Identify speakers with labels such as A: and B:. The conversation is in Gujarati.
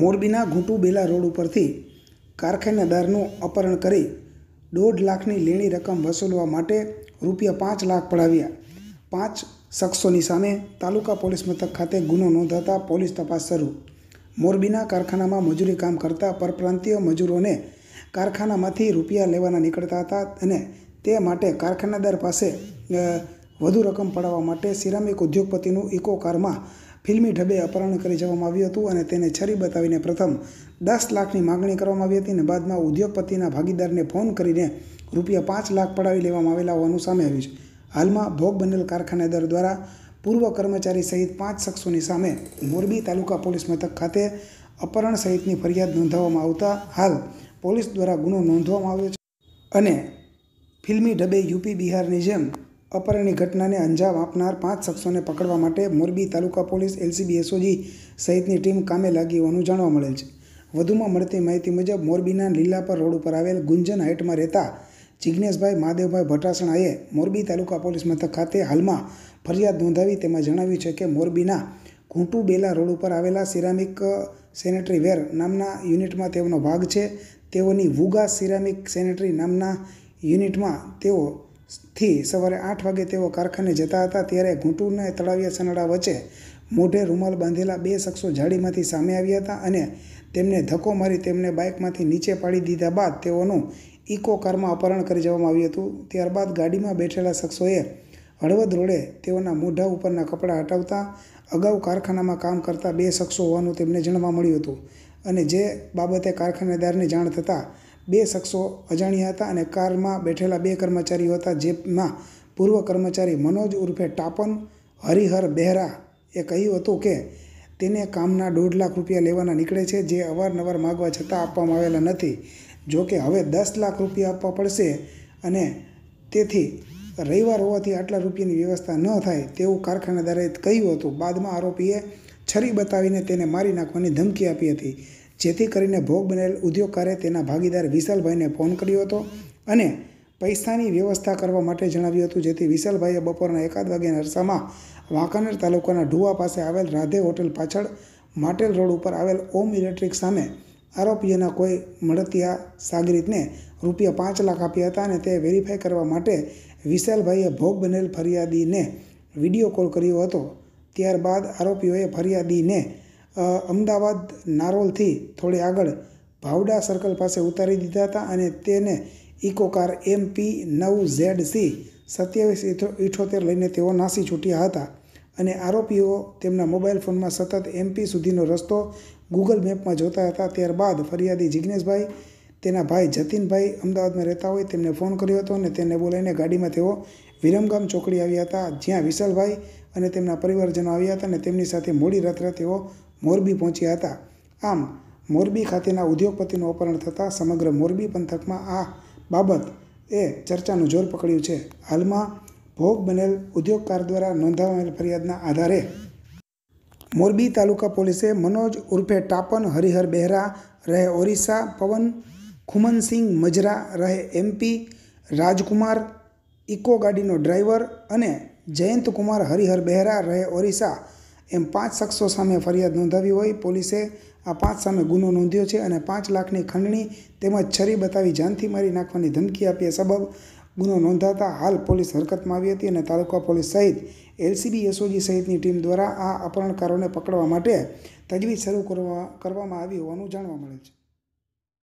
A: મોરબીના ઘૂંટુ બેલા રોડ ઉપરથી કારખાનેદારનું અપહરણ કરી દોઢ લાખની લેણી રકમ વસૂલવા માટે રૂપિયા પાંચ લાખ પડાવ્યા પાંચ શખ્સોની સામે તાલુકા પોલીસ મથક ખાતે ગુનો નોંધાતા પોલીસ તપાસ શરૂ મોરબીના કારખાનામાં મજૂરી કામ કરતા પરપ્રાંતીય મજૂરોને કારખાનામાંથી રૂપિયા લેવાના નીકળતા હતા અને તે માટે કારખાનાદાર પાસે વધુ રકમ પડાવવા માટે સિરામિક ઉદ્યોગપતિનું ઇકો કારમાં ફિલ્મી ઢબે અપહરણ કરી જવામાં આવ્યું હતું અને તેને છરી બતાવીને પ્રથમ દસ લાખની માગણી કરવામાં આવી હતી અને બાદમાં ઉદ્યોગપતિના ભાગીદારને ફોન કરીને રૂપિયા પાંચ લાખ પડાવી લેવામાં આવેલા હોવાનું સામે આવ્યું છે હાલમાં ભોગ બનેલ કારખાનેદાર દ્વારા પૂર્વ કર્મચારી સહિત પાંચ શખ્સોની સામે મોરબી તાલુકા પોલીસ મથક ખાતે અપહરણ સહિતની ફરિયાદ નોંધાવવામાં આવતા હાલ પોલીસ દ્વારા ગુનો નોંધવામાં આવ્યો છે અને ફિલ્મી ઢબે યુપી બિહારની જેમ અપહરણની ઘટનાને અંજામ આપનાર પાંચ શખ્સોને પકડવા માટે Morbi taluka police LCB SOG સહિતની ટીમ કામે લાગી હોવાનું જાણવા મળેલ છે વધુમાં મળતી માહિતી મુજબ મોરબીના લીલાપર રોડ ઉપર આવેલ ગુંજન હાઇટમાં રહેતા જિજ્ઞેશભાઈ મહાદેવભાઈ ભટાસણાએ મોરબી તાલુકા પોલીસ મથક ખાતે હાલમાં ફરિયાદ નોંધાવી તેમાં જણાવ્યું છે કે મોરબીના ઘૂંટુ બેલા રોડ ઉપર આવેલા સિરામિક સેનેટરી વેર નામના યુનિટમાં તેઓનો ભાગ છે તેઓની વુગા સિરામિક સેનેટરી નામના યુનિટમાં તેઓ થી સવારે આઠ વાગે તેઓ કારખાને જતા હતા ત્યારે ઘૂંટુને તળાવ્યા સનાડા વચ્ચે મોઢે રૂમાલ બાંધેલા બે શખ્સો જાળીમાંથી સામે આવ્યા હતા અને તેમને ધક્કો મારી તેમને બાઇકમાંથી નીચે પાડી દીધા બાદ તેઓનું ઇકો કારમાં અપહરણ કરી જવામાં આવ્યું હતું ત્યારબાદ ગાડીમાં બેઠેલા શખ્સોએ હળવદ રોડે તેઓના મોઢા ઉપરના કપડાં હટાવતા અગાઉ કારખાનામાં કામ કરતા બે શખ્સો હોવાનું તેમને જાણવા મળ્યું હતું અને જે બાબતે કારખાનેદારની જાણ થતાં બે શખ્સો અજાણ્યા હતા અને કારમાં બેઠેલા બે કર્મચારીઓ હતા જેમાં પૂર્વ કર્મચારી મનોજ ઉર્ફે ટાપન હરિહર બહેરા એ કહ્યું હતું કે તેને કામના દોઢ લાખ રૂપિયા લેવાના નીકળે છે જે અવારનવાર માગવા છતાં આપવામાં આવેલા નથી જો કે હવે દસ લાખ રૂપિયા આપવા પડશે અને તેથી રવિવાર હોવાથી આટલા રૂપિયાની વ્યવસ્થા ન થાય તેવું કારખાનાદારે કહ્યું હતું બાદમાં આરોપીએ છરી બતાવીને તેને મારી નાખવાની ધમકી આપી હતી જેથી કરીને ભોગ બનેલ ઉદ્યોગકારે તેના ભાગીદાર વિશાલભાઈને ફોન કર્યો હતો અને પૈસાની વ્યવસ્થા કરવા માટે જણાવ્યું હતું જેથી વિશાલભાઈએ બપોરના એકાદ વાગ્યાના અરસામાં વાંકાનેર તાલુકાના ઢુવા પાસે આવેલ રાધે હોટેલ પાછળ માટેલ રોડ ઉપર આવેલ ઓમ ઇલેક્ટ્રિક સામે આરોપીઓના કોઈ મળતિયા સાગરીતને રૂપિયા પાંચ લાખ આપ્યા હતા અને તે વેરીફાઈ કરવા માટે વિશાલભાઈએ ભોગ બનેલ ફરિયાદીને વિડીયો કોલ કર્યો હતો ત્યારબાદ આરોપીઓએ ફરિયાદીને અમદાવાદ નારોલથી થોડી આગળ ભાવડા સર્કલ પાસે ઉતારી દીધા હતા અને તેને ઇકોકાર એમપી નવ ઝેડ સી સત્યાવીસ ઇઠોતેર લઈને તેઓ નાસી છૂટ્યા હતા અને આરોપીઓ તેમના મોબાઈલ ફોનમાં સતત એમપી સુધીનો રસ્તો ગૂગલ મેપમાં જોતા હતા ત્યારબાદ ફરિયાદી જિજ્ઞેશભાઈ તેના ભાઈ જતીનભાઈ અમદાવાદમાં રહેતા હોય તેમને ફોન કર્યો હતો અને તેને બોલાવીને ગાડીમાં તેઓ વિરમગામ ચોકડી આવ્યા હતા જ્યાં વિશાલભાઈ અને તેમના પરિવારજનો આવ્યા હતા અને તેમની સાથે મોડી રાત્રે તેઓ મોરબી પહોંચ્યા હતા આમ મોરબી ખાતેના ઉદ્યોગપતિનું અપહરણ થતાં સમગ્ર મોરબી પંથકમાં આ બાબત એ ચર્ચાનું જોર પકડ્યું છે હાલમાં ભોગ બનેલ ઉદ્યોગકાર દ્વારા નોંધાવેલ ફરિયાદના આધારે મોરબી તાલુકા પોલીસે મનોજ ઉર્ફે ટાપન હરિહર બહેરા રહે ઓરિસ્સા પવન ખુમનસિંહ મજરા રહે એમપી રાજકુમાર ઇકો ગાડીનો ડ્રાઈવર અને જયંતકુમાર હરિહર બહેરા રહે ઓરિસ્સા એમ પાંચ શખ્સો સામે ફરિયાદ નોંધાવી હોય પોલીસે આ પાંચ સામે ગુનો નોંધ્યો છે અને પાંચ લાખની ખંડણી તેમજ છરી બતાવી જાનથી મારી નાખવાની ધમકી આપી સબબ ગુનો નોંધાતા હાલ પોલીસ હરકતમાં આવી હતી અને તાલુકા પોલીસ સહિત એલસીબી એસઓજી સહિતની ટીમ દ્વારા આ અપહરણકારોને પકડવા માટે તજવીજ શરૂ કરવા કરવામાં આવી હોવાનું જાણવા મળે છે